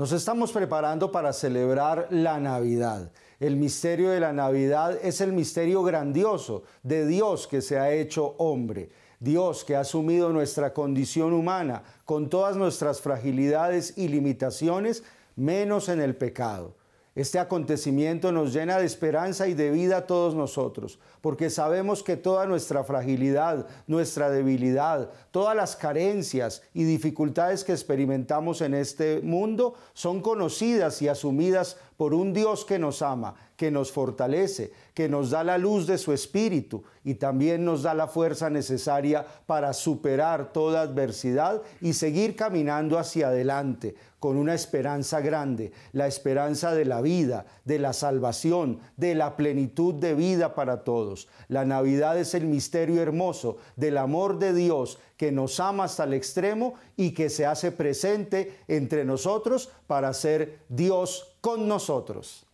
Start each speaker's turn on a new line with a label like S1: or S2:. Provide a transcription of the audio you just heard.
S1: Nos estamos preparando para celebrar la Navidad. El misterio de la Navidad es el misterio grandioso de Dios que se ha hecho hombre. Dios que ha asumido nuestra condición humana con todas nuestras fragilidades y limitaciones, menos en el pecado. Este acontecimiento nos llena de esperanza y de vida a todos nosotros, porque sabemos que toda nuestra fragilidad, nuestra debilidad, todas las carencias y dificultades que experimentamos en este mundo son conocidas y asumidas por un Dios que nos ama que nos fortalece, que nos da la luz de su espíritu y también nos da la fuerza necesaria para superar toda adversidad y seguir caminando hacia adelante con una esperanza grande, la esperanza de la vida, de la salvación, de la plenitud de vida para todos. La Navidad es el misterio hermoso del amor de Dios que nos ama hasta el extremo y que se hace presente entre nosotros para ser Dios con nosotros.